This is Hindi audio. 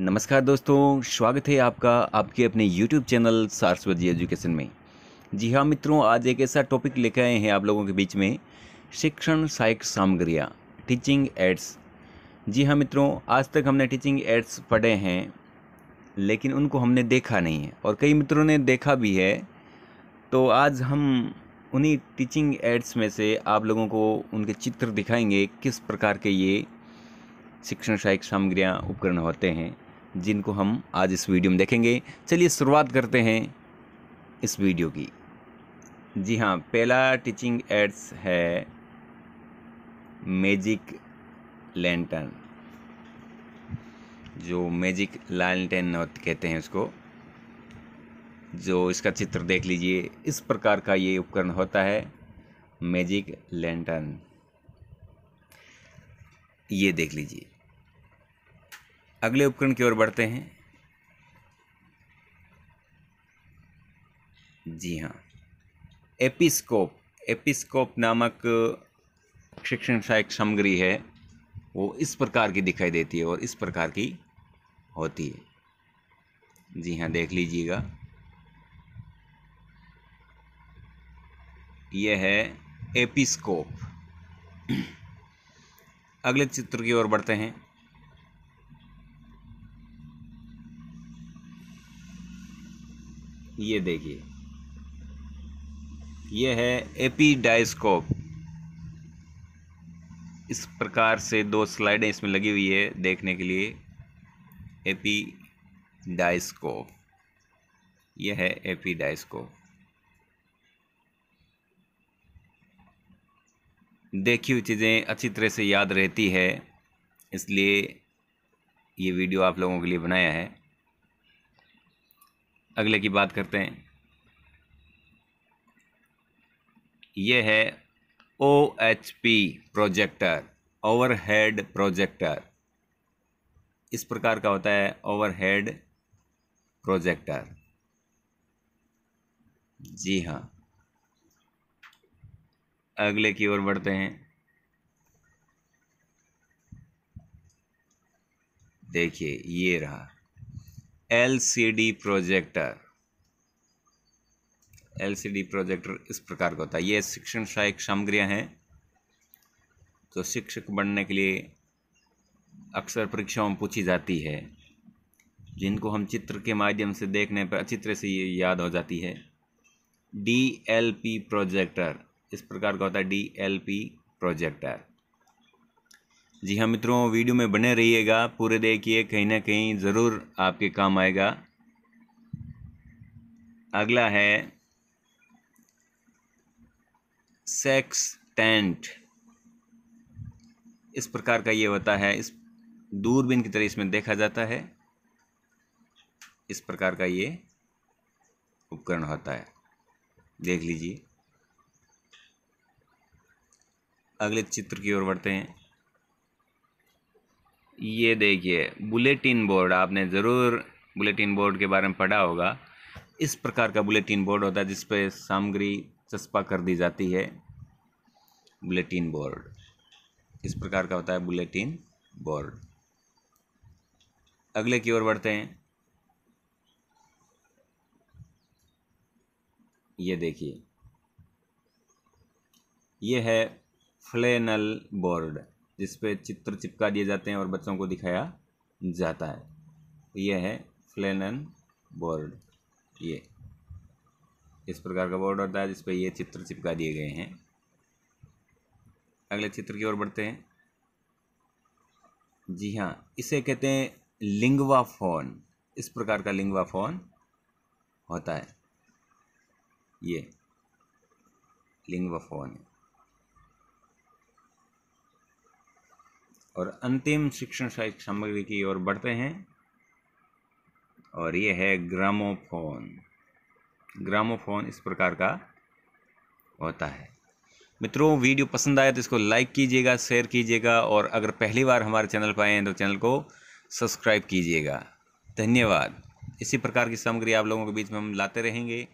नमस्कार दोस्तों स्वागत है आपका आपके अपने YouTube चैनल सारस्वती एजुकेशन में जी हाँ मित्रों आज एक ऐसा टॉपिक लेकर आए हैं आप लोगों के बीच में शिक्षण सहायक सामग्रियाँ टीचिंग एड्स जी हाँ मित्रों आज तक हमने टीचिंग एड्स पढ़े हैं लेकिन उनको हमने देखा नहीं है और कई मित्रों ने देखा भी है तो आज हम उन्हीं टीचिंग एड्स में से आप लोगों को उनके चित्र दिखाएंगे किस प्रकार के ये शिक्षण सहायक सामग्रियाँ उपकरण होते हैं जिनको हम आज इस वीडियो में देखेंगे चलिए शुरुआत करते हैं इस वीडियो की जी हाँ पहला टीचिंग एड्स है मैजिक लैंटर्न जो मैजिक लैंटर्न कहते हैं उसको जो इसका चित्र देख लीजिए इस प्रकार का ये उपकरण होता है मैजिक लैंटर्न ये देख लीजिए अगले उपकरण की ओर बढ़ते हैं जी हाँ एपिस्कोप एपिस्कोप नामक शिक्षण सहायक सामग्री है वो इस प्रकार की दिखाई देती है और इस प्रकार की होती है जी हाँ देख लीजिएगा यह है एपिस्कोप अगले चित्र की ओर बढ़ते हैं ये देखिए ये है एपीडाइस्कोप इस प्रकार से दो स्लाइडें इसमें लगी हुई है देखने के लिए एपीडाइस्कोप यह है एपीडाइस्कोप देखी हुई चीज़ें अच्छी तरह से याद रहती है इसलिए ये वीडियो आप लोगों के लिए बनाया है अगले की बात करते हैं यह है O H P projector overhead projector इस प्रकार का होता है ओवरहेड प्रोजेक्टर जी हाँ अगले की ओर बढ़ते हैं देखिए ये रहा एलसीडी प्रोजेक्टर एलसीडी प्रोजेक्टर इस प्रकार का होता है ये शिक्षण सहायक सामग्रियाँ हैं तो शिक्षक बनने के लिए अक्सर परीक्षाओं में पूछी जाती है जिनको हम चित्र के माध्यम से देखने पर अच्छी तरह से ये याद हो जाती है डी एल पी प्रोजेक्टर इस प्रकार का होता है डी एल पी प्रोजेक्टर जी हाँ मित्रों वीडियो में बने रहिएगा पूरे देखिए कहीं ना कहीं ज़रूर आपके काम आएगा अगला है सेक्स टेंट इस प्रकार का ये होता है इस दूरबीन की तरह इसमें देखा जाता है इस प्रकार का ये उपकरण होता है देख लीजिए अगले चित्र की ओर बढ़ते हैं ये देखिए बुलेटिन बोर्ड आपने ज़रूर बुलेटिन बोर्ड के बारे में पढ़ा होगा इस प्रकार का बुलेटिन बोर्ड होता है जिस पर सामग्री चस्पा कर दी जाती है बुलेटिन बोर्ड इस प्रकार का होता है बुलेटिन बोर्ड अगले की ओर बढ़ते हैं ये देखिए ये है फ्लेनल बोर्ड जिस पर चित्र चिपका दिए जाते हैं और बच्चों को दिखाया जाता है यह है फ्लैनन बोर्ड ये इस प्रकार का बोर्ड होता है जिस पर ये चित्र चिपका दिए गए हैं अगले चित्र की ओर बढ़ते हैं जी हाँ इसे कहते हैं लिंगवा फोन इस प्रकार का लिंगवा फोन होता है ये लिंगवा फोन है और अंतिम शिक्षण सहायक सामग्री की ओर बढ़ते हैं और ये है ग्रामोफोन ग्रामोफोन इस प्रकार का होता है मित्रों वीडियो पसंद आया तो इसको लाइक कीजिएगा शेयर कीजिएगा और अगर पहली बार हमारे चैनल पर आए हैं तो चैनल को सब्सक्राइब कीजिएगा धन्यवाद इसी प्रकार की सामग्री आप लोगों के बीच में हम लाते रहेंगे